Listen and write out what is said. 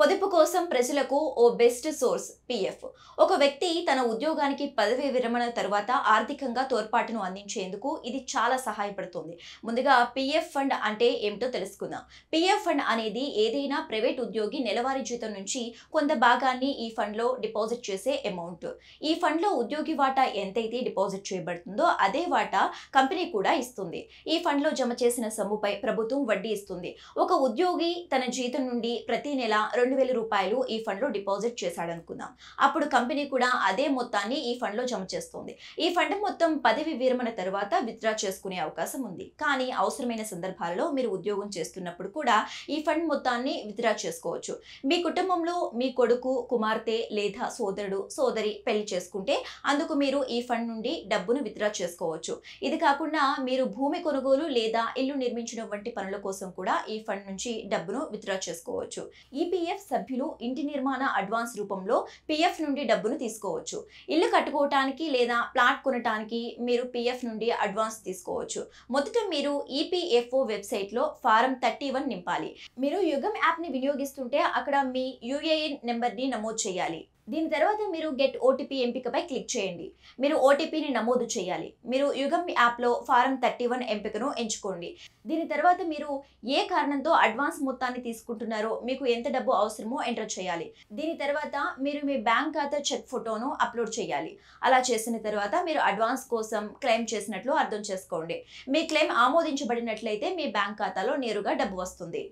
పొదుపు కోసం ప్రజలకు ఓ బెస్ట్ సోర్స్ పీఎఫ్ ఒక వ్యక్తి తన ఉద్యోగానికి పదవి విరమణ తర్వాత ఆర్థికంగా తోడ్పాటును అందించేందుకు ఇది చాలా సహాయపడుతుంది ముందుగా పీఎఫ్ ఫండ్ అంటే ఏమిటో తెలుసుకుందాం పీఎఫ్ ఫండ్ అనేది ఏదైనా ప్రైవేట్ ఉద్యోగి నెలవారీ జీతం నుంచి కొంత భాగాన్ని ఈ ఫండ్లో డిపాజిట్ చేసే అమౌంట్ ఈ ఫండ్లో ఉద్యోగి వాటా ఎంతైతే డిపాజిట్ చేయబడుతుందో అదే వాటా కంపెనీ కూడా ఇస్తుంది ఈ ఫండ్లో జమ చేసిన సొమ్ముపై ప్రభుత్వం వడ్డీ ఇస్తుంది ఒక ఉద్యోగి తన జీతం నుండి ప్రతి నెల రెండు వేల రూపాయలు ఈ ఫండ్లో డిపాజిట్ చేశాడనుకుందాం అప్పుడు కంపెనీ కూడా అదే మొత్తాన్ని ఈ ఫండ్లో జమ చేస్తుంది ఈ ఫండ్ మొత్తం పదవి విరమణ తర్వాత విత్డ్రా చేసుకునే అవకాశం ఉంది కానీ అవసరమైన సందర్భాలలో మీరు ఉద్యోగం చేస్తున్నప్పుడు కూడా ఈ ఫండ్ మొత్తాన్ని విత్డ్రా చేసుకోవచ్చు మీ కుటుంబంలో మీ కొడుకు కుమార్తె లేదా సోదరుడు సోదరి పెళ్లి చేసుకుంటే అందుకు మీరు ఈ ఫండ్ నుండి డబ్బును విత్డ్రా చేసుకోవచ్చు ఇది కాకుండా మీరు భూమి కొనుగోలు లేదా ఇల్లు నిర్మించడం వంటి పనుల కోసం కూడా ఈ ఫండ్ నుంచి డబ్బును విత్డ్రా చేసుకోవచ్చు ఈపీఎఫ్ e పిఎఫ్ సభ్యులు ఇంటి నిర్మాణ అడ్వాన్స్ రూపంలో పిఎఫ్ నుండి డబ్బును తీసుకోవచ్చు ఇల్లు కట్టుకోవటానికి లేదా ప్లాట్ కొనటానికి మీరు పిఎఫ్ నుండి అడ్వాన్స్ తీసుకోవచ్చు మొదట మీరు ఈపీఎఫ్ఓ వెబ్సైట్లో ఫారం థర్టీ వన్ నింపాలి మీరు యుగం యాప్ని వినియోగిస్తుంటే అక్కడ మీ యుఏఎన్ నెంబర్ని నమోదు చేయాలి దీని తర్వాత మీరు గెట్ ఓటీపీ ఎంపికపై క్లిక్ చేయండి మీరు ఓటీపీని నమోదు చేయాలి మీరు యుగం యాప్లో ఫారం థర్టీ వన్ ఎంపికను ఎంచుకోండి దీని తర్వాత మీరు ఏ కారణంతో అడ్వాన్స్ మొత్తాన్ని తీసుకుంటున్నారో మీకు ఎంత డబ్బు అవసరమో ఎంటర్ చేయాలి దీని తర్వాత మీరు మీ బ్యాంక్ ఖాతా చెక్ ఫోటోను అప్లోడ్ చేయాలి అలా చేసిన తర్వాత మీరు అడ్వాన్స్ కోసం క్లెయిమ్ చేసినట్లు అర్థం చేసుకోండి మీ క్లెయిమ్ ఆమోదించబడినట్లయితే మీ బ్యాంక్ ఖాతాలో నేరుగా డబ్బు వస్తుంది